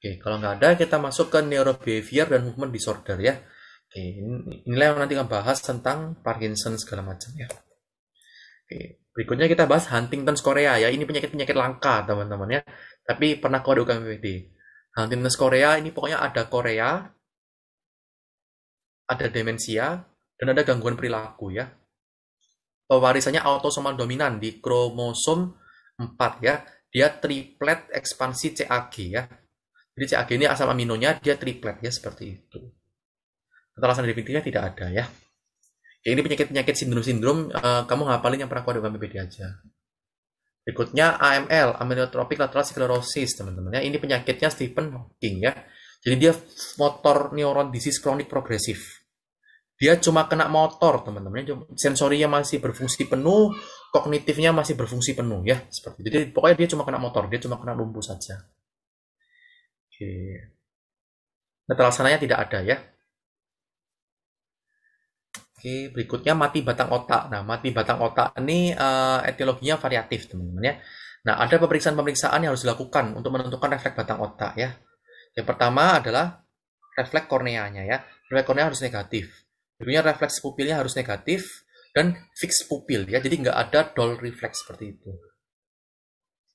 Oke, kalau nggak ada kita masuk ke neurobehavior dan movement disorder ya. Oke, inilah yang nanti akan bahas tentang Parkinson segala macam ya. Oke, berikutnya kita bahas Huntington's Korea ya. Ini penyakit-penyakit langka teman-teman ya. Tapi pernah kode UKMPD. Huntington's Korea ini pokoknya ada Korea, ada demensia, dan ada gangguan perilaku ya. Pewarisannya autosomal dominan di kromosom 4 ya. Dia triplet ekspansi CAG ya jadi CAG ini asam aminonya dia triplet ya seperti itu. Ketelasan definitifnya tidak ada ya. ya ini penyakit-penyakit sindrom-sindrom uh, kamu hafalin yang pernah aku ada BPD aja. Berikutnya AML, amyotrophic lateral sclerosis, teman-teman ya. Ini penyakitnya Stephen Hawking ya. Jadi dia motor neuron disease kronik progresif. Dia cuma kena motor, teman-teman. Ya. Sensorinya masih berfungsi penuh, kognitifnya masih berfungsi penuh ya, seperti itu. Jadi pokoknya dia cuma kena motor, dia cuma kena lumpuh saja. Oke. Nah, terlaksananya tidak ada ya. Oke, berikutnya mati batang otak. Nah, mati batang otak ini uh, etiologinya variatif, teman-teman ya. Nah, ada pemeriksaan-pemeriksaan yang harus dilakukan untuk menentukan refleks batang otak ya. Yang pertama adalah refleks korneanya ya. Refleks kornea harus negatif. Tentunya refleks pupilnya harus negatif dan fix pupil ya. Jadi nggak ada dull reflex seperti itu.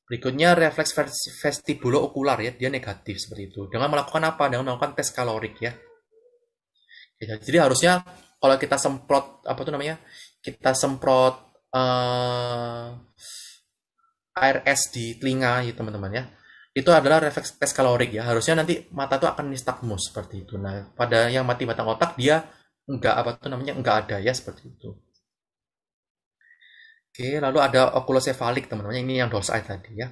Berikutnya refleks vestibulo okular ya, dia negatif seperti itu. Dengan melakukan apa? Dengan melakukan tes kalorik ya. Jadi harusnya kalau kita semprot apa tuh namanya? Kita semprot uh, air es di telinga ya teman-teman ya. Itu adalah refleks tes kalorik ya. Harusnya nanti mata tuh akan nistagmus seperti itu. Nah, pada yang mati batang otak dia enggak apa tuh namanya enggak ada ya seperti itu. Oke, lalu ada okulosefalik teman-teman. Ini yang dorsal tadi ya.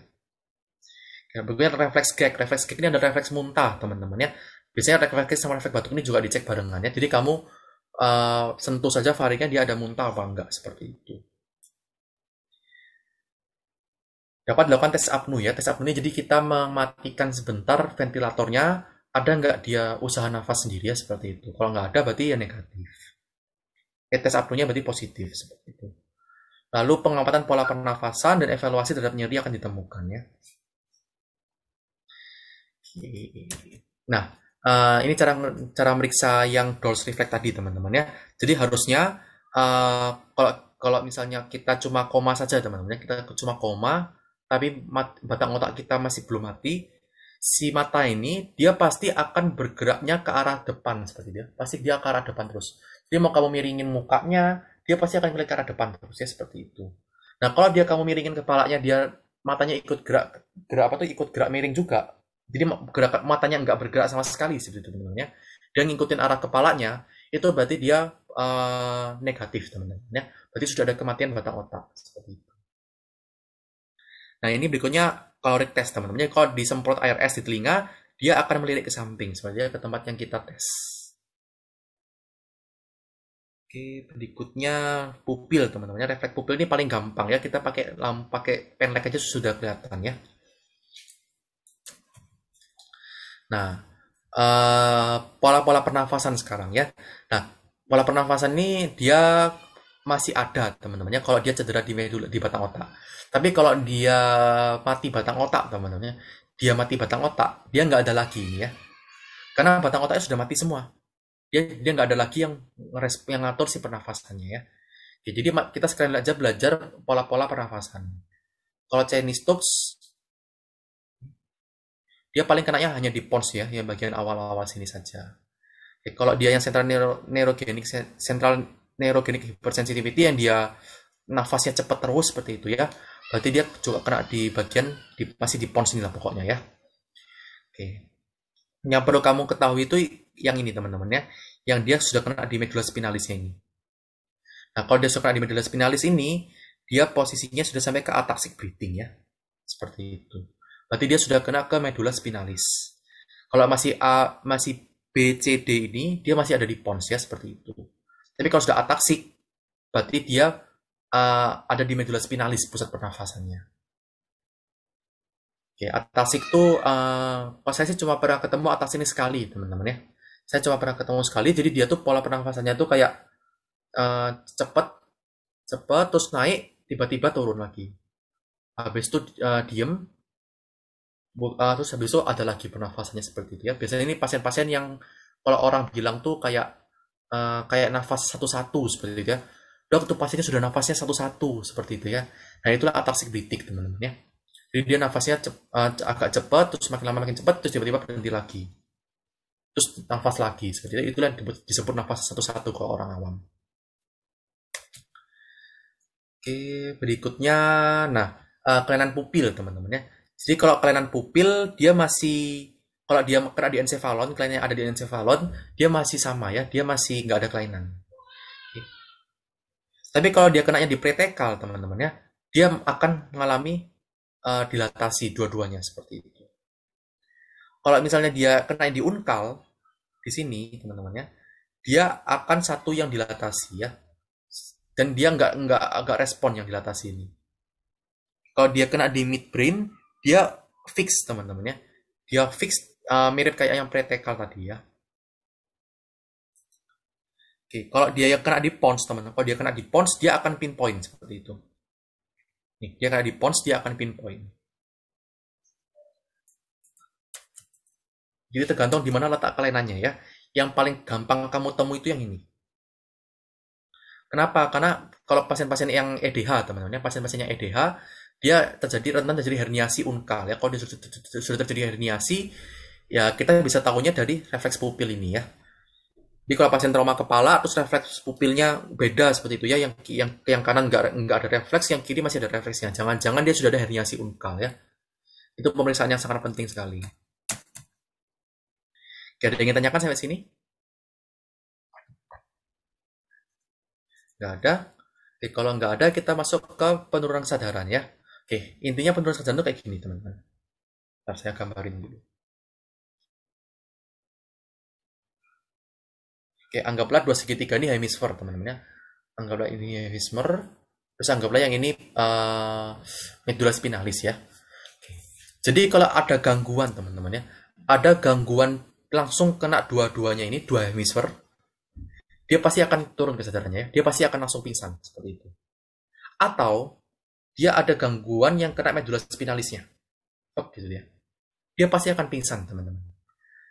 ya Kemudian refleks gag. Refleks gag ini ada refleks muntah teman-teman ya. Biasanya refleks sama refleks batuk ini juga dicek barengan ya. Jadi kamu uh, sentuh saja faringnya dia ada muntah apa enggak seperti itu. Dapat dilakukan tes apnu ya. Tes apnu ini jadi kita mematikan sebentar ventilatornya. Ada enggak dia usaha nafas sendiri ya seperti itu. Kalau nggak ada berarti ya negatif. Eh, tes apnunya berarti positif seperti itu. Lalu pengamatan pola pernafasan dan evaluasi terhadap nyeri akan ditemukan ya. Nah, eh, ini cara cara meriksa yang Dols reflex tadi teman-teman ya. Jadi harusnya eh, kalau kalau misalnya kita cuma koma saja teman-teman ya, kita cuma koma tapi batang otak kita masih belum mati, si mata ini dia pasti akan bergeraknya ke arah depan seperti dia. Pasti dia ke arah depan terus. Jadi mau kamu miringin mukanya, dia pasti akan melihat ke arah depan terus ya seperti itu. Nah kalau dia kamu miringin kepalanya dia matanya ikut gerak gerak apa tuh ikut gerak miring juga. Jadi gerak matanya nggak bergerak sama sekali seperti itu sebetulnya. Dan ngikutin arah kepalanya itu berarti dia uh, negatif teman-teman ya. Berarti sudah ada kematian batang otak seperti itu. Nah ini berikutnya caloric test teman-teman. Kalau disemprot air es di telinga dia akan melirik ke samping sebenarnya ke tempat yang kita tes. Oke, berikutnya pupil teman-teman. Refleks pupil ini paling gampang ya. Kita pakai lampu, pakai penlek aja sudah kelihatan ya. Nah, eh, pola-pola uh, pernafasan sekarang ya. Nah, pola pernafasan ini dia masih ada teman-temannya kalau dia cedera di medula di batang otak. Tapi kalau dia mati batang otak teman-temannya, dia mati batang otak, dia nggak ada lagi ini ya. Karena batang otaknya sudah mati semua ya dia nggak ada lagi yang yang ngatur si pernafasannya ya jadi kita sekalian aja belajar pola-pola pernafasan kalau Chinese Stokes dia paling kenanya hanya di pons ya yang bagian awal-awal sini saja ya, kalau dia yang central neuro, neurogenic central neurogenic hypersensitivity yang dia nafasnya cepat terus seperti itu ya berarti dia juga kena di bagian di, masih di pons inilah pokoknya ya oke yang perlu kamu ketahui itu yang ini teman-teman ya, yang dia sudah kena di medula spinalisnya ini. Nah, kalau dia sudah kena di medula spinalis ini, dia posisinya sudah sampai ke ataxic breathing ya. Seperti itu. Berarti dia sudah kena ke medula spinalis. Kalau masih A, masih B, C, D ini, dia masih ada di pons ya, seperti itu. Tapi kalau sudah ataxic, berarti dia uh, ada di medula spinalis, pusat pernafasannya. Oke, ataxic itu, uh, pas saya sih cuma pernah ketemu ataxic ini sekali, teman-teman ya saya cuma pernah ketemu sekali jadi dia tuh pola pernafasannya tuh kayak uh, cepet cepet terus naik tiba-tiba turun lagi habis itu uh, diem uh, terus habis itu ada lagi pernafasannya seperti dia ya. biasanya ini pasien-pasien yang kalau orang bilang tuh kayak uh, kayak nafas satu-satu seperti itu ya dok tuh pasiennya sudah nafasnya satu-satu seperti itu ya nah itulah ataksi kritik teman-teman ya jadi dia nafasnya cep, uh, agak cepat terus makin lama makin cepat terus tiba-tiba berhenti lagi terus nafas lagi seperti itu itulah disebut, nafas satu-satu ke orang awam oke berikutnya nah uh, kelainan pupil teman-teman ya jadi kalau kelainan pupil dia masih kalau dia kena di encephalon kelainan yang ada di encephalon dia masih sama ya dia masih nggak ada kelainan oke. tapi kalau dia kena di pretekal teman-teman ya dia akan mengalami uh, dilatasi dua-duanya seperti ini kalau misalnya dia kena di unkal di sini teman-temannya dia akan satu yang dilatasi ya dan dia nggak nggak agak respon yang dilatasi ini kalau dia kena di midbrain dia fix teman-temannya dia fix uh, mirip kayak yang pretekal tadi ya oke kalau dia yang kena di pons teman-teman kalau dia kena di pons dia akan pinpoint seperti itu nih dia kena di pons dia akan pinpoint Jadi tergantung di mana letak kelainannya ya. Yang paling gampang kamu temui itu yang ini. Kenapa? Karena kalau pasien-pasien yang EDH, teman-teman, pasien-pasien yang EDH, dia terjadi rentan terjadi herniasi unkal ya. Kalau dia sudah, terjadi herniasi, ya kita bisa tahunya dari refleks pupil ini ya. Jadi kalau pasien trauma kepala, terus refleks pupilnya beda seperti itu ya. Yang yang yang kanan nggak nggak ada refleks, yang kiri masih ada refleksnya. Jangan-jangan dia sudah ada herniasi unkal ya. Itu pemeriksaan yang sangat penting sekali. Gak ada yang ingin tanyakan sampai sini? Gak ada? jadi kalau nggak ada, kita masuk ke penurunan kesadaran ya. Oke, intinya penurunan kesadaran itu kayak gini, teman-teman. Ntar saya gambarin dulu. Oke, anggaplah dua segitiga ini hemisfer, teman-teman ya. Anggaplah ini hemisfer, terus anggaplah yang ini uh, eh, medula spinalis ya. Oke. Jadi kalau ada gangguan, teman-teman ya, ada gangguan langsung kena dua-duanya ini dua hemisfer dia pasti akan turun kesadarannya ya. dia pasti akan langsung pingsan seperti itu atau dia ada gangguan yang kena medula spinalisnya oh, gitu dia dia pasti akan pingsan teman-teman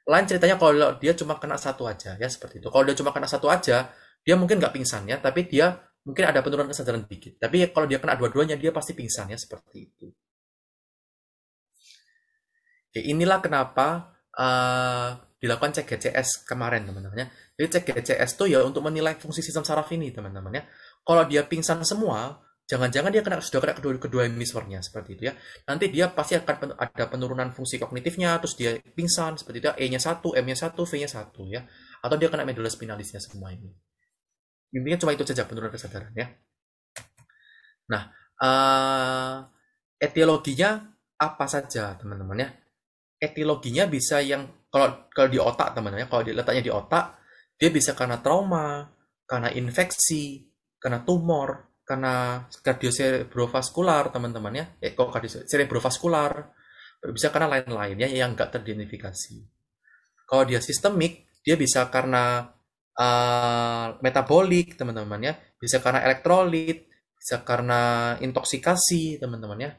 lain ceritanya kalau dia cuma kena satu aja ya seperti itu kalau dia cuma kena satu aja dia mungkin nggak pingsan ya tapi dia mungkin ada penurunan kesadaran dikit tapi kalau dia kena dua-duanya dia pasti pingsan ya seperti itu Oke, inilah kenapa uh, dilakukan cek GCS kemarin teman-teman ya. Jadi cek GCS itu ya untuk menilai fungsi sistem saraf ini teman-teman ya. Kalau dia pingsan semua, jangan-jangan dia kena sudah kena kedua, kedua hemisfernya seperti itu ya. Nanti dia pasti akan ada penurunan fungsi kognitifnya, terus dia pingsan seperti itu. Ya. E-nya satu, M-nya satu, V-nya satu ya. Atau dia kena medula spinalisnya semua ini. Intinya cuma itu saja penurunan kesadaran ya. Nah, uh, etiologinya apa saja teman-teman ya? Etiologinya bisa yang kalau kalau di otak teman-teman kalau letaknya di otak dia bisa karena trauma karena infeksi karena tumor karena kardiosebrovaskular teman-teman ya eh kok kardiosebrovaskular bisa karena lain lain ya yang nggak teridentifikasi kalau dia sistemik dia bisa karena uh, metabolik teman-teman ya bisa karena elektrolit bisa karena intoksikasi teman-teman ya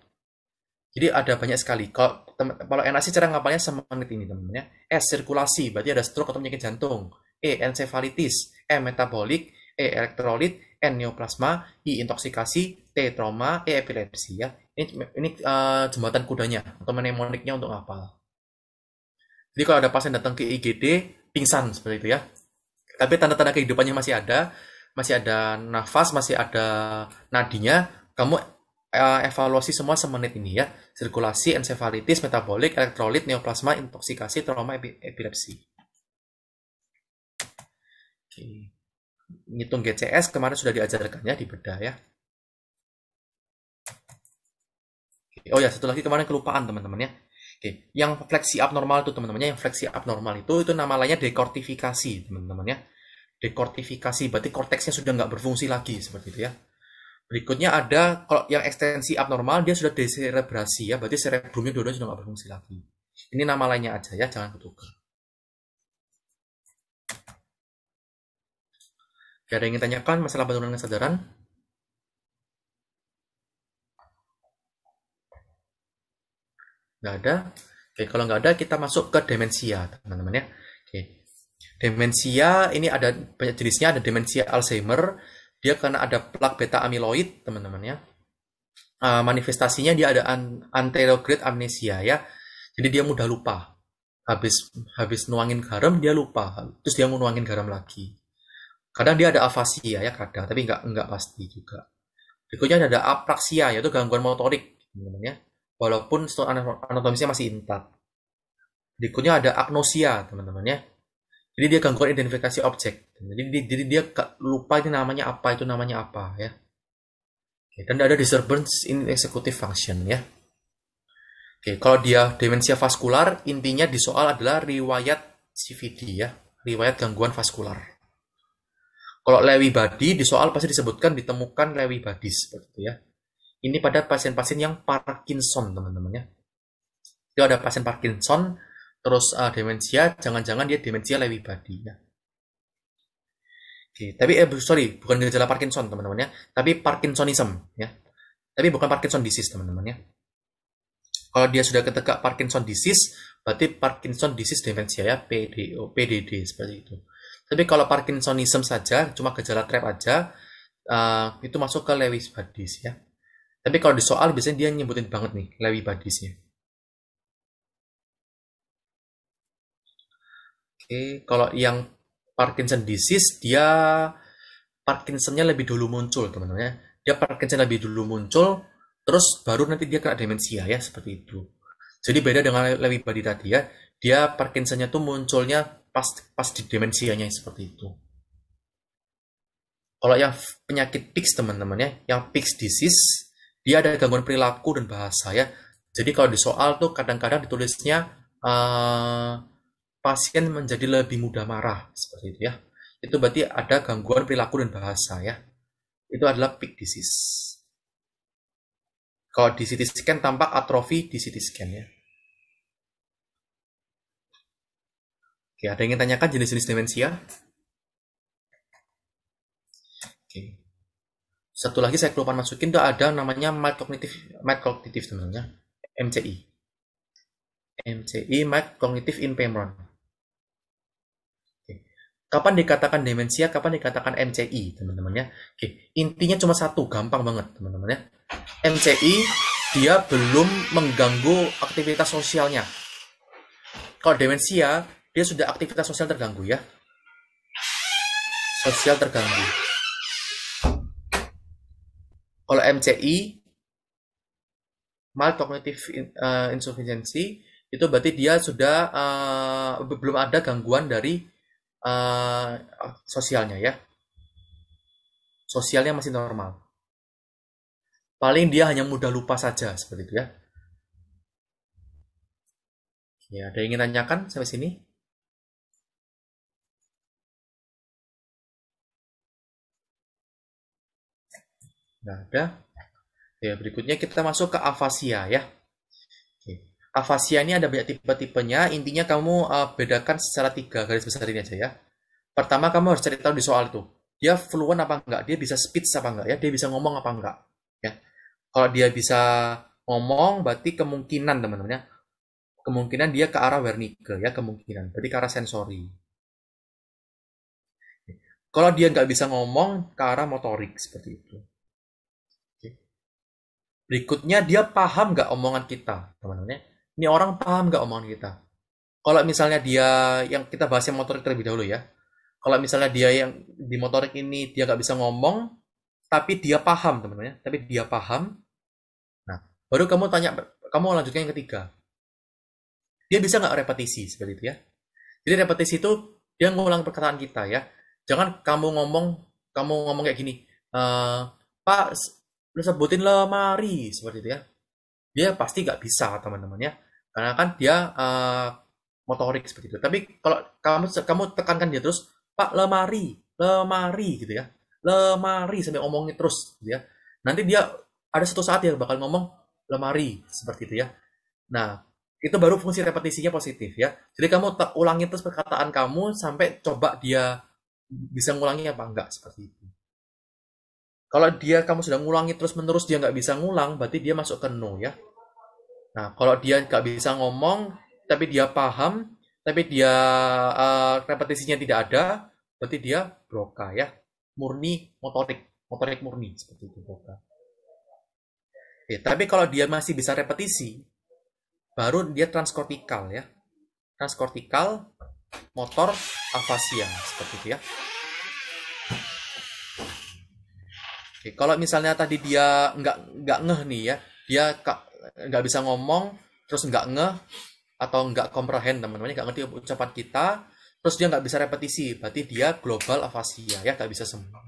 jadi ada banyak sekali. Kalau temen, kalau NAC cara ngapalnya semenit ini teman-teman ya. S sirkulasi berarti ada stroke atau penyakit jantung. E encefalitis M e, metabolik, E elektrolit, N neoplasma, I intoksikasi, T trauma, E epilepsi ya. Ini ini uh, jembatan kudanya atau mnemoniknya untuk ngapal. Jadi kalau ada pasien datang ke IGD pingsan seperti itu ya. Tapi tanda-tanda kehidupannya masih ada, masih ada nafas, masih ada nadinya, kamu Eh, evaluasi semua semenit ini ya. Sirkulasi, encefalitis, metabolik, elektrolit, neoplasma, intoksikasi, trauma, epilepsi. Oke. Ngitung GCS kemarin sudah diajarkan ya, di bedah ya. Oh ya, satu lagi kemarin kelupaan teman-teman ya. Oke, yang fleksi abnormal itu teman-temannya, yang fleksi abnormal itu itu nama lainnya dekortifikasi teman teman ya. Dekortifikasi berarti korteksnya sudah nggak berfungsi lagi seperti itu ya. Berikutnya ada kalau yang ekstensi abnormal dia sudah deserebrasi ya, berarti serebrumnya dua-duanya sudah nggak berfungsi lagi. Ini nama lainnya aja ya, jangan ketukar. Gak ada yang ingin tanyakan masalah penurunan kesadaran? Gak ada? Oke, kalau nggak ada kita masuk ke demensia, teman-teman ya. Oke. Demensia ini ada banyak jenisnya, ada demensia Alzheimer, dia karena ada plak beta amiloid teman-teman ya uh, manifestasinya dia ada an anterograde amnesia ya jadi dia mudah lupa habis habis nuangin garam dia lupa terus dia mau nuangin garam lagi kadang dia ada afasia ya kadang tapi nggak nggak pasti juga berikutnya ada apraksia yaitu gangguan motorik teman-teman ya walaupun anatomisnya masih intak berikutnya ada agnosia teman-teman ya jadi dia gangguan identifikasi objek. Jadi, dia, jadi dia lupa ini namanya apa, itu namanya apa ya. Oke, dan ada disturbance in executive function ya. Oke, kalau dia demensia vaskular, intinya di soal adalah riwayat CVD ya, riwayat gangguan vaskular. Kalau Lewy body di soal pasti disebutkan ditemukan Lewy body seperti itu ya. Ini pada pasien-pasien yang Parkinson teman-teman ya. Itu ada pasien Parkinson terus uh, demensia, jangan-jangan dia demensia Lewy body. Ya. Oke, tapi eh sorry, bukan gejala Parkinson teman-teman ya, tapi Parkinsonism ya. Tapi bukan Parkinson disease teman-teman ya. Kalau dia sudah ketegak Parkinson disease, berarti Parkinson disease demensia ya PDO, PDD seperti itu. Tapi kalau Parkinsonism saja, cuma gejala trap aja, uh, itu masuk ke Lewy bodies ya. Tapi kalau di soal biasanya dia nyebutin banget nih Lewy bodies ya. Oke, kalau yang Parkinson disease dia Parkinsonnya lebih dulu muncul teman-teman ya. Dia Parkinson lebih dulu muncul, terus baru nanti dia kena demensia ya seperti itu. Jadi beda dengan Lewy body tadi ya. Dia Parkinsonnya tuh munculnya pas pas di demensianya seperti itu. Kalau yang penyakit PIX teman-teman ya, yang PIX disease dia ada gangguan perilaku dan bahasa ya. Jadi kalau di soal tuh kadang-kadang ditulisnya uh, pasien menjadi lebih mudah marah seperti itu ya. Itu berarti ada gangguan perilaku dan bahasa ya. Itu adalah peak disease. Kalau di CT scan tampak atrofi di CT scan ya. Oke, ada yang ingin tanyakan jenis-jenis demensia? Oke. Satu lagi saya kelupaan masukin, itu ada namanya mild cognitive, mild cognitive teman MCI. MCI, mild cognitive impairment. Kapan dikatakan demensia, kapan dikatakan MCI, teman-teman ya. Oke, intinya cuma satu, gampang banget, teman-teman ya. MCI dia belum mengganggu aktivitas sosialnya. Kalau demensia, dia sudah aktivitas sosial terganggu ya. Sosial terganggu. Kalau MCI, mild cognitive eh, insufficiency, itu berarti dia sudah uh, belum ada gangguan dari uh, sosialnya ya. Sosialnya masih normal. Paling dia hanya mudah lupa saja seperti itu ya. Ya, ada yang ingin tanyakan sampai sini? Nggak ada. Ya, berikutnya kita masuk ke afasia ya afasia ini ada banyak tipe-tipenya. Intinya kamu uh, bedakan secara tiga garis besar ini aja ya. Pertama kamu harus cari tahu di soal itu. Dia fluent apa enggak? Dia bisa speech apa enggak ya? Dia bisa ngomong apa enggak? Ya. Kalau dia bisa ngomong berarti kemungkinan teman-teman ya. Kemungkinan dia ke arah Wernicke ya, kemungkinan. Berarti ke arah sensori. Kalau dia nggak bisa ngomong ke arah motorik seperti itu. Berikutnya dia paham nggak omongan kita, teman-teman ya ini orang paham nggak omongan kita? Kalau misalnya dia yang kita bahas yang motorik terlebih dahulu ya. Kalau misalnya dia yang di motorik ini dia nggak bisa ngomong, tapi dia paham teman-teman ya, tapi dia paham. Nah, baru kamu tanya, kamu lanjutkan yang ketiga. Dia bisa nggak repetisi seperti itu ya? Jadi repetisi itu dia ngulang perkataan kita ya. Jangan kamu ngomong, kamu ngomong kayak gini. E, Pak, lu sebutin lemari seperti itu ya dia pasti nggak bisa teman-teman ya karena kan dia uh, motorik seperti itu. Tapi kalau kamu kamu tekankan dia terus, Pak lemari, lemari gitu ya. Lemari sampai omongin terus gitu ya. Nanti dia ada satu saat dia bakal ngomong lemari seperti itu ya. Nah, itu baru fungsi repetisinya positif ya. Jadi kamu ulangi terus perkataan kamu sampai coba dia bisa ngulangi apa enggak seperti itu. Kalau dia kamu sudah ngulangi terus menerus dia nggak bisa ngulang, berarti dia masuk ke no ya. Nah, kalau dia nggak bisa ngomong, tapi dia paham, tapi dia uh, repetisinya tidak ada, berarti dia broka ya, murni motorik, motorik murni seperti itu broka. Ya, tapi kalau dia masih bisa repetisi, baru dia transkortikal ya, transkortikal, motor, afasia seperti itu ya. Oke, kalau misalnya tadi dia nggak nggak ngeh nih ya, dia nggak bisa ngomong terus nggak ngeh atau nggak komprehend teman teman nggak ngerti ucapan kita terus dia nggak bisa repetisi berarti dia global afasia ya nggak bisa semua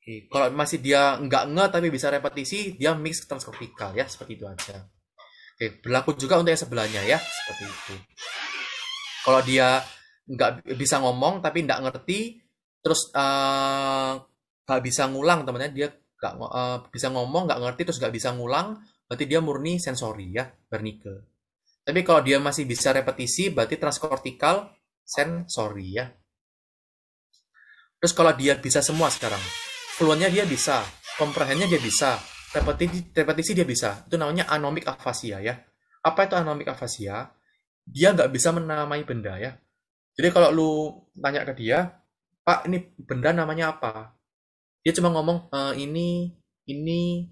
Oke. kalau masih dia nggak ngeh tapi bisa repetisi dia mix transkortikal ya seperti itu aja Oke, berlaku juga untuk yang sebelahnya ya seperti itu kalau dia nggak bisa ngomong tapi nggak ngerti terus eh, nggak uh, bisa ngulang teman-teman, dia nggak uh, bisa ngomong nggak ngerti terus nggak bisa ngulang berarti dia murni sensori ya, Wernicke. Tapi kalau dia masih bisa repetisi, berarti transkortikal sensori ya. Terus kalau dia bisa semua sekarang, keluarnya dia bisa, komprehennya dia bisa, repetisi, repetisi dia bisa. Itu namanya anomic afasia ya. Apa itu anomic afasia? Dia nggak bisa menamai benda ya. Jadi kalau lu tanya ke dia, Pak ini benda namanya apa? Dia cuma ngomong e, ini, ini,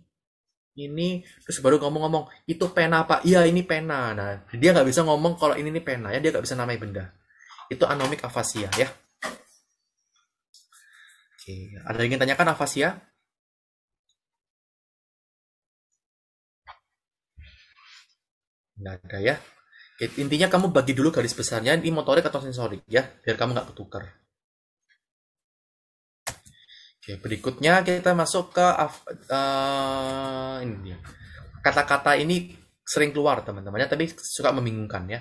ini terus baru ngomong-ngomong itu pena pak iya ini pena nah dia nggak bisa ngomong kalau ini ini pena ya dia nggak bisa namai benda itu anomik afasia ya oke ada yang ingin tanyakan afasia nggak ada ya intinya kamu bagi dulu garis besarnya ini motorik atau sensorik ya biar kamu nggak ketukar Oke, berikutnya kita masuk ke uh, ini dia. Kata-kata ini sering keluar teman-temannya, tapi suka membingungkan ya.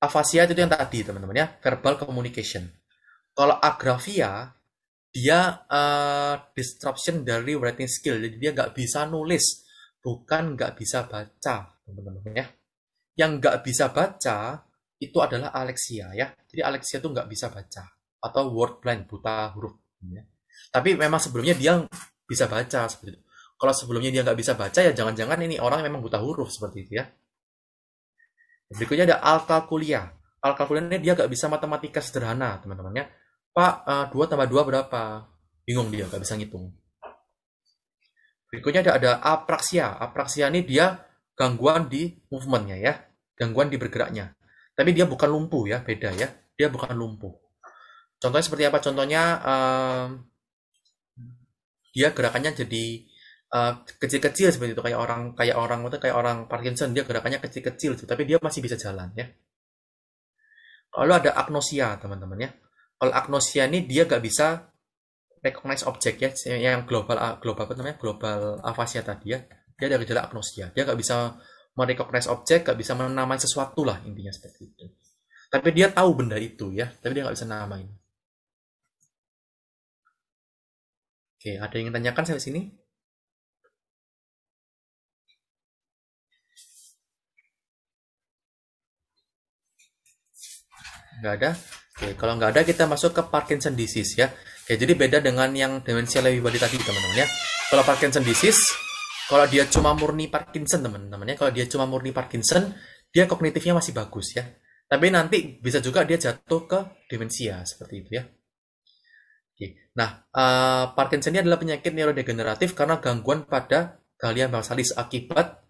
Afasia itu yang tadi teman-teman ya, verbal communication. Kalau agrafia, dia uh, disruption dari writing skill, jadi dia nggak bisa nulis, bukan nggak bisa baca teman-teman ya. Yang nggak bisa baca itu adalah Alexia ya. Jadi Alexia itu nggak bisa baca atau word blind buta huruf. Ya tapi memang sebelumnya dia bisa baca seperti itu kalau sebelumnya dia nggak bisa baca ya jangan-jangan ini orang memang buta huruf seperti itu ya berikutnya ada alkalkulia alkalkulia ini dia nggak bisa matematika sederhana teman-temannya pak eh, dua tambah dua berapa bingung dia nggak bisa ngitung berikutnya ada ada apraksia apraksia ini dia gangguan di movementnya ya gangguan di bergeraknya tapi dia bukan lumpuh ya beda ya dia bukan lumpuh contohnya seperti apa contohnya um, dia gerakannya jadi eh, kecil-kecil uh, seperti itu kayak orang kayak orang itu kayak orang Parkinson dia gerakannya kecil-kecil gitu, tapi dia masih bisa jalan ya kalau ada agnosia teman-teman ya kalau agnosia ini dia gak bisa recognize objek ya yang global ah, global apa namanya global afasia tadi ya dia dari gejala agnosia dia gak bisa merecognize objek gak bisa menamai sesuatu lah intinya seperti itu tapi dia tahu benda itu ya tapi dia gak bisa namain Oke, ada yang tanyakan di sini? Nggak ada? Oke, kalau nggak ada kita masuk ke Parkinson disease ya. Oke, jadi beda dengan yang demensia lebih body tadi teman-teman ya. Kalau Parkinson disease, kalau dia cuma murni Parkinson teman-teman ya, kalau dia cuma murni Parkinson, dia kognitifnya masih bagus ya. Tapi nanti bisa juga dia jatuh ke demensia seperti itu ya. Nah, uh, Parkinson ini adalah penyakit neurodegeneratif karena gangguan pada galian basalis akibat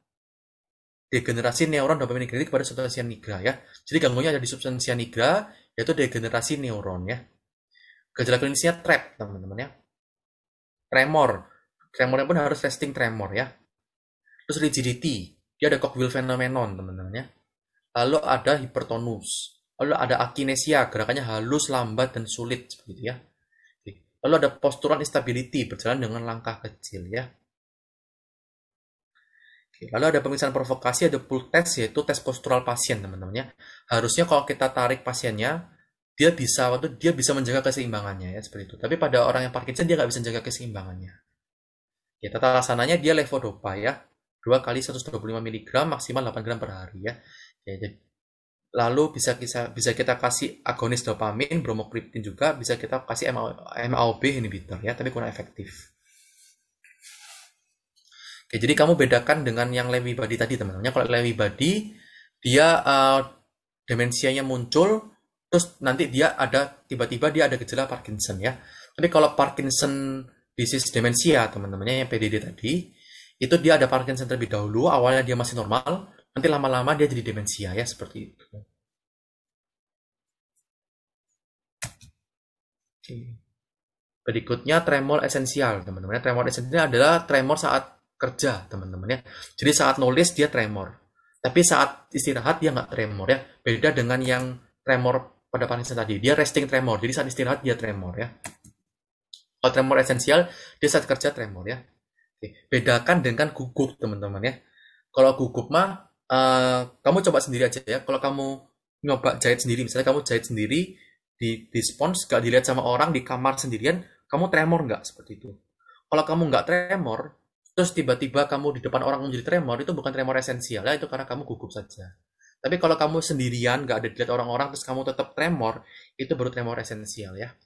degenerasi neuron dopamin kritik pada substansia nigra ya. Jadi gangguannya ada di substansia nigra yaitu degenerasi neuron ya. Gejala klinisnya trap teman-teman ya. Tremor. Tremornya pun harus resting tremor ya. Terus rigidity. Dia ada cogwheel phenomenon teman-teman ya. Lalu ada hipertonus. Lalu ada akinesia, gerakannya halus, lambat, dan sulit seperti itu ya Lalu ada postural instability berjalan dengan langkah kecil ya. Oke, lalu ada pemeriksaan provokasi ada pull test yaitu tes postural pasien teman-temannya. Harusnya kalau kita tarik pasiennya dia bisa waktu dia bisa menjaga keseimbangannya ya seperti itu. Tapi pada orang yang Parkinson dia nggak bisa menjaga keseimbangannya. Ya, tata laksananya dia levodopa ya, 2 kali 125 mg maksimal 8 gram per hari ya. ya lalu bisa kita bisa kita kasih agonis dopamin, bromokriptin juga bisa kita kasih MAOB inhibitor ya, tapi kurang efektif. Oke, jadi kamu bedakan dengan yang Lewy body tadi teman-teman. Kalau Lewy body dia uh, eh, demensianya muncul terus nanti dia ada tiba-tiba dia ada gejala Parkinson ya. Tapi kalau Parkinson disease demensia teman-temannya yang PDD tadi itu dia ada Parkinson terlebih dahulu awalnya dia masih normal Nanti lama-lama dia jadi demensia ya seperti itu. Oke. Berikutnya tremor esensial, teman-teman. Ya. Tremor esensial adalah tremor saat kerja, teman-teman ya. Jadi saat nulis dia tremor. Tapi saat istirahat dia nggak tremor ya. Beda dengan yang tremor pada panitia tadi. Dia resting tremor. Jadi saat istirahat dia tremor ya. Kalau tremor esensial, dia saat kerja tremor ya. Oke. Bedakan dengan gugup, teman-teman ya. Kalau gugup mah Eh, kamu coba sendiri aja ya kalau kamu nyoba jahit sendiri misalnya kamu jahit sendiri di di spons gak dilihat sama orang di kamar sendirian kamu tremor nggak seperti itu kalau kamu nggak tremor terus tiba-tiba kamu di depan orang menjadi tremor itu bukan tremor esensial ya itu karena kamu gugup saja tapi kalau kamu sendirian nggak ada dilihat orang-orang terus kamu tetap tremor itu baru tremor esensial ya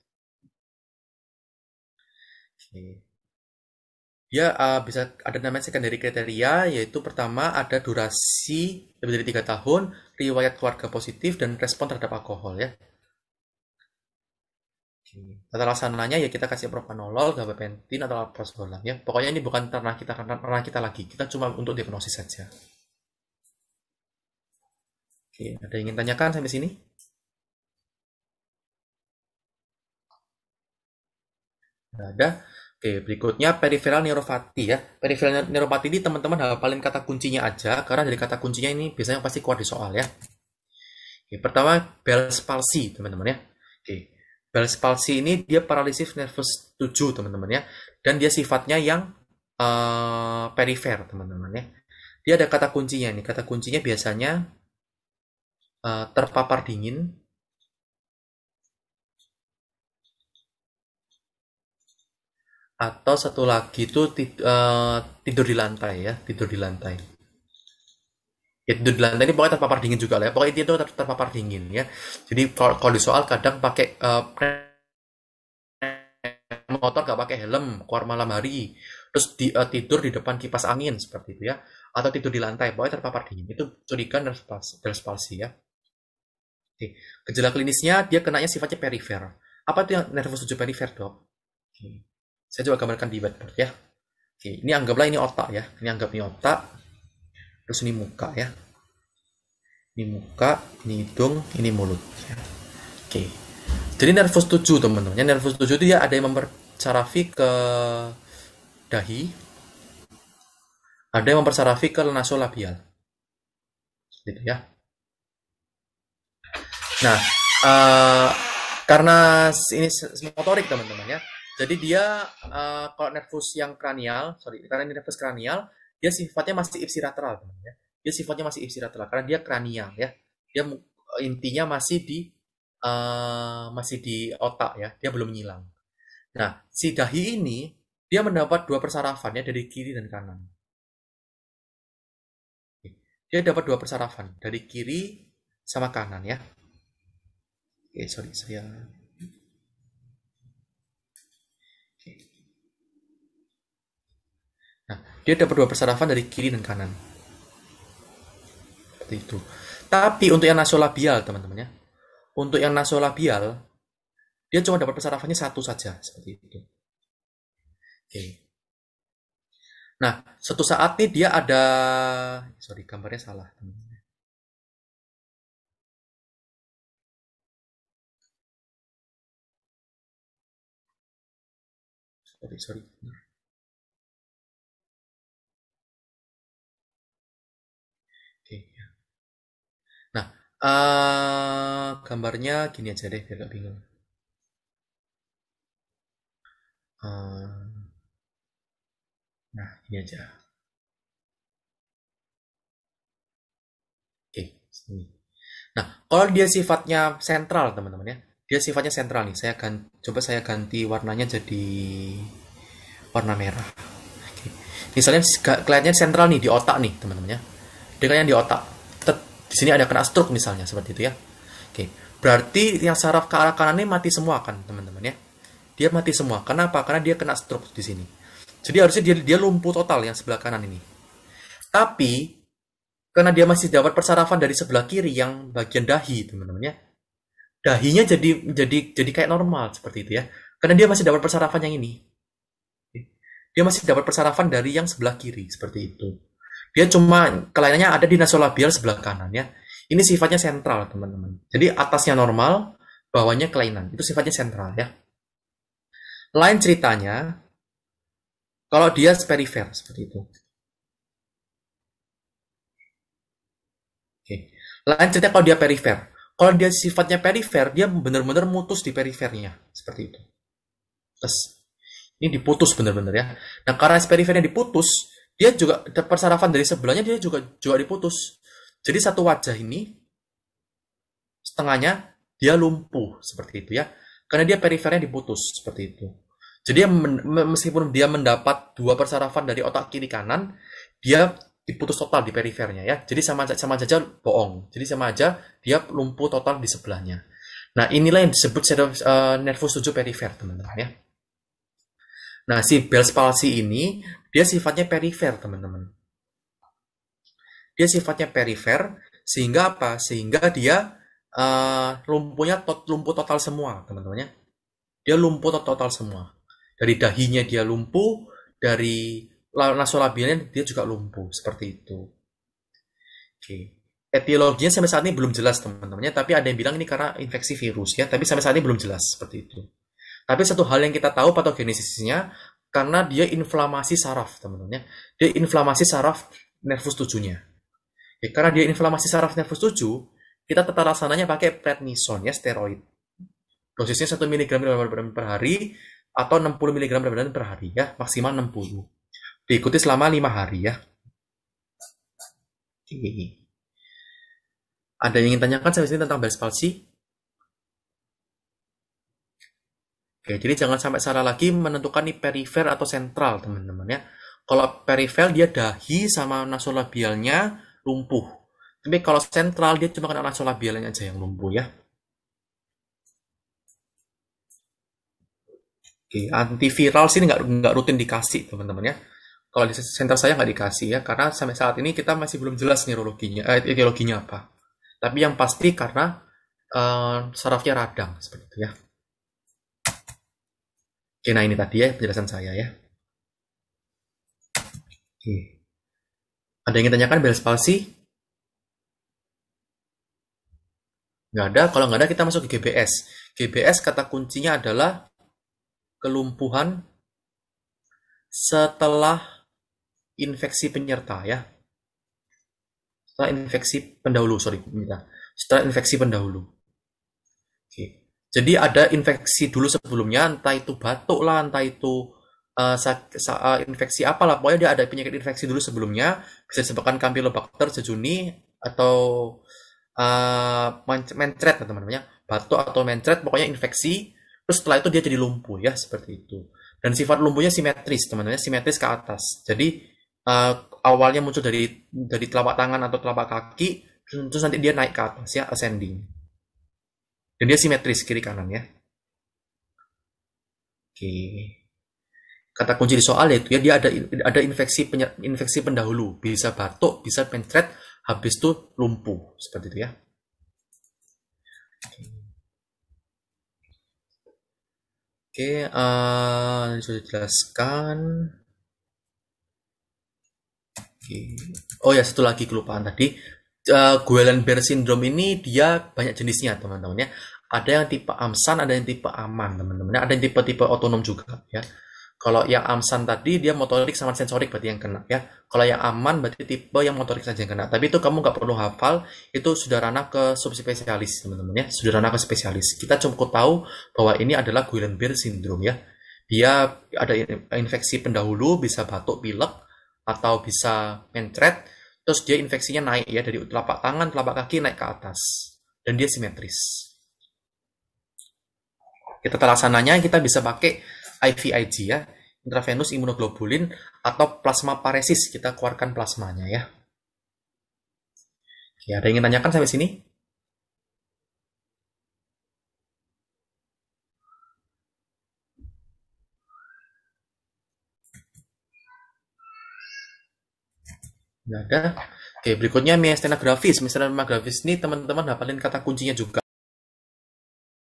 Oke. Okay. Ya, uh, bisa ada namanya secondary kriteria, yaitu pertama ada durasi lebih dari tiga tahun, riwayat keluarga positif, dan respon terhadap alkohol ya. Tata laksananya ya kita kasih propanolol, gabapentin, atau alprazolam ya. Pokoknya ini bukan ranah kita, ranah kita lagi, kita cuma untuk diagnosis saja. Oke, ada yang ingin tanyakan sampai sini? Tidak ada. Oke, berikutnya peripheral neuropati ya. Peripheral neuropati ini teman-teman paling kata kuncinya aja, karena dari kata kuncinya ini biasanya pasti kuat di soal ya. Oke, pertama Bell's palsy teman-teman ya. Oke, Bell's palsy ini dia paralisis nervous 7 teman-teman ya, dan dia sifatnya yang uh, perifer teman-teman ya. Dia ada kata kuncinya nih, kata kuncinya biasanya uh, terpapar dingin, atau satu lagi itu tid uh, eh, tidur di lantai ya tidur di lantai ya, tidur di lantai ini pokoknya terpapar dingin juga lah ya pokoknya itu ter terpapar dingin ya jadi kalau, di soal kadang pakai uh, motor gak pakai helm keluar malam hari terus di, uh, tidur di depan kipas angin seperti itu ya atau tidur di lantai pokoknya terpapar dingin itu curiga dan palsy ya Oke. gejala klinisnya dia kenanya sifatnya perifer apa itu yang nervus tujuh perifer dok Oke. Saya coba gambarkan di whiteboard ya. Oke, ini anggaplah ini otak ya. Ini anggap ini otak. Terus ini muka ya. Ini muka, ini hidung, ini mulut. Ya. Oke. Jadi nervus 7 teman-teman. Ya, nervus 7 itu ya ada yang mempersarafi ke dahi. Ada yang mempersarafi ke nasolabial. Gitu ya. Nah, uh, karena ini motorik teman-teman ya jadi dia uh, kalau nervus yang kranial, sorry, karena ini nervus kranial, dia sifatnya masih ipsilateral, ya. Dia sifatnya masih ipsilateral karena dia kranial ya. Dia eh, intinya masih di uh, masih di otak ya, dia belum hilang. Nah, si dahi ini dia mendapat dua persarafan ya dari kiri dan kanan. Dia dapat dua persarafan dari kiri sama kanan ya. Oke, sorry saya Nah, dia dapat dua persarafan dari kiri dan kanan. Seperti itu. Tapi untuk yang nasolabial, teman-teman ya. Untuk yang nasolabial, dia cuma dapat persarafannya satu saja, seperti itu. Oke. Nah, suatu saat nih dia ada sorry gambarnya salah, teman -teman. Sorry, sorry. uh, gambarnya gini aja deh biar gak bingung. uh, nah, ini aja. Oke, sini. Nah, kalau dia sifatnya sentral, teman-teman ya. Dia sifatnya sentral nih. Saya akan coba saya ganti warnanya jadi warna merah. Oke. Misalnya kliennya sentral nih di otak nih, teman-teman ya. Dia kan yang di otak di sini ada kena stroke misalnya seperti itu ya. Oke, berarti yang saraf ke arah kanan ini mati semua kan teman-teman ya. Dia mati semua. Kenapa? Karena dia kena stroke di sini. Jadi harusnya dia dia lumpuh total yang sebelah kanan ini. Tapi karena dia masih dapat persarafan dari sebelah kiri yang bagian dahi teman-teman ya. Dahinya jadi jadi jadi kayak normal seperti itu ya. Karena dia masih dapat persarafan yang ini. Dia masih dapat persarafan dari yang sebelah kiri seperti itu. Dia cuma kelainannya ada di nasolabial sebelah kanan ya. Ini sifatnya sentral teman-teman. Jadi atasnya normal, bawahnya kelainan. Itu sifatnya sentral ya. Lain ceritanya kalau dia perifer seperti itu. Oke. Lain cerita kalau dia perifer. Kalau dia sifatnya perifer, dia benar-benar mutus di perifernya seperti itu. Terus ini diputus benar-benar ya. Nah karena perifernya diputus, dia juga persarafan dari sebelahnya dia juga juga diputus jadi satu wajah ini setengahnya dia lumpuh seperti itu ya karena dia perifernya diputus seperti itu jadi meskipun dia mendapat dua persarafan dari otak kiri kanan dia diputus total di perifernya ya jadi sama sama saja bohong jadi sama aja dia lumpuh total di sebelahnya nah inilah yang disebut uh, eh, nervus tujuh perifer teman-teman ya Nah, si Bell's palsy ini dia sifatnya perifer, teman-teman. Dia sifatnya perifer sehingga apa? Sehingga dia uh, lumpuhnya tot, lumpuh total semua, teman-temannya. Dia lumpuh total, semua. Dari dahinya dia lumpuh, dari nasolabialnya dia juga lumpuh, seperti itu. Oke. Okay. Etiologinya sampai saat ini belum jelas teman-temannya, tapi ada yang bilang ini karena infeksi virus ya, tapi sampai saat ini belum jelas seperti itu. Tapi satu hal yang kita tahu patogenesisnya karena dia inflamasi saraf, teman-teman ya. Dia inflamasi saraf nervus tujuhnya. Ya, karena dia inflamasi saraf nervus tujuh, kita tata laksananya pakai prednisone ya steroid. Dosisnya 1 mg per hari atau 60 mg per hari ya, maksimal 60. Diikuti selama 5 hari ya. Oke. Ada yang ingin tanyakan saya sini tentang baris palsi? Oke, jadi jangan sampai salah lagi menentukan nih perifer atau sentral, teman-teman ya. Kalau perifer dia dahi sama nasolabialnya lumpuh. Tapi kalau sentral dia cuma kena nasolabialnya aja yang lumpuh ya. Oke, antiviral sih nggak nggak rutin dikasih, teman-teman ya. Kalau di sentral saya nggak dikasih ya, karena sampai saat ini kita masih belum jelas neurologinya, eh, etiologinya apa. Tapi yang pasti karena uh, sarafnya radang seperti itu ya. Oke, nah ini tadi ya penjelasan saya ya. Oke. Ada yang ingin tanyakan balance palsy? Nggak ada. Kalau nggak ada, kita masuk ke GBS. GBS kata kuncinya adalah kelumpuhan setelah infeksi penyerta ya. Setelah infeksi pendahulu, sorry. Setelah infeksi pendahulu. Jadi ada infeksi dulu sebelumnya, entah itu batuk lah, entah itu uh, eh, apa sa, uh, infeksi apalah, pokoknya dia ada penyakit infeksi dulu sebelumnya, bisa disebabkan Campylobacter jejuni atau uh, mencret teman teman ya. batuk atau mencret, pokoknya infeksi. Terus setelah itu dia jadi lumpuh ya seperti itu. Dan sifat lumpuhnya simetris, teman-temannya simetris ke atas. Jadi uh, awalnya muncul dari dari telapak tangan atau telapak kaki, terus nanti dia naik ke atas ya ascending. Dan dia simetris kiri kanan ya. Oke. Kata kunci di soal yaitu ya dia ada ada infeksi penye, infeksi pendahulu, bisa batuk, bisa pencret, habis itu lumpuh seperti itu ya. Oke, Oke uh, sudah jelaskan. Oke. Oh ya satu lagi kelupaan tadi. Uh, eh, Guillain-Barré syndrome ini dia banyak jenisnya teman-teman ya. Ada yang tipe amsan, ada yang tipe aman, teman-teman. Ada yang tipe-tipe otonom juga, ya. Kalau yang amsan tadi dia motorik sama sensorik berarti yang kena ya. Kalau yang aman berarti tipe yang motorik saja yang kena. Tapi itu kamu nggak perlu hafal, itu sudah ranah ke subspesialis teman-teman ya. Sudah ranah ke spesialis. Kita cukup tahu bahwa ini adalah Guillain-Barré syndrome ya. Dia ada infeksi pendahulu bisa batuk pilek atau bisa mencret. Terus dia infeksinya naik ya dari telapak tangan, telapak kaki naik ke atas. Dan dia simetris. Kita terlaksananya kita bisa pakai IVIG ya, intravenus imunoglobulin atau plasma paresis. Kita keluarkan plasmanya ya. Oke, ada yang ingin tanyakan sampai sini? Nggak ada. Oke, berikutnya miastenografis. Miastenografis ini teman-teman hafalin kata kuncinya juga.